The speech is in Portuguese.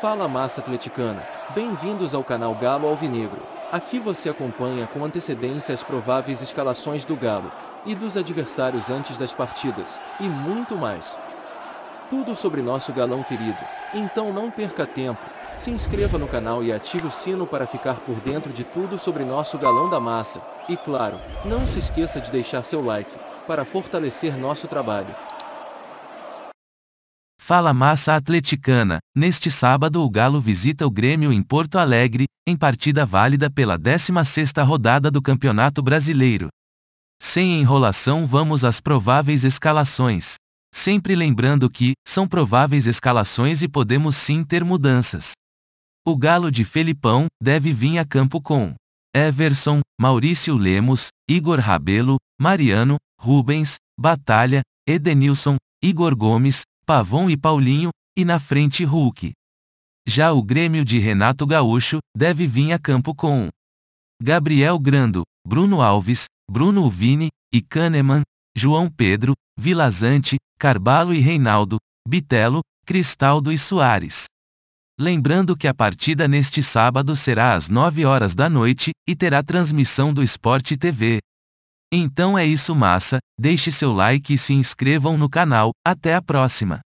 Fala massa atleticana, bem-vindos ao canal Galo Alvinegro. Aqui você acompanha com antecedência as prováveis escalações do Galo e dos adversários antes das partidas e muito mais. Tudo sobre nosso galão querido. Então não perca tempo. Se inscreva no canal e ative o sino para ficar por dentro de tudo sobre nosso galão da massa. E claro, não se esqueça de deixar seu like para fortalecer nosso trabalho. Fala massa atleticana, neste sábado o Galo visita o Grêmio em Porto Alegre, em partida válida pela 16ª rodada do Campeonato Brasileiro. Sem enrolação vamos às prováveis escalações. Sempre lembrando que, são prováveis escalações e podemos sim ter mudanças. O Galo de Felipão, deve vir a campo com Everson, Maurício Lemos, Igor Rabelo, Mariano, Rubens, Batalha, Edenilson, Igor Gomes, Pavon e Paulinho, e na frente Hulk. Já o Grêmio de Renato Gaúcho deve vir a campo com Gabriel Grando, Bruno Alves, Bruno Uvini e Kahneman, João Pedro, Vilazante, Carvalho e Reinaldo, Bitelo, Cristaldo e Soares. Lembrando que a partida neste sábado será às 9 horas da noite e terá transmissão do Esporte TV. Então é isso massa, deixe seu like e se inscrevam no canal, até a próxima!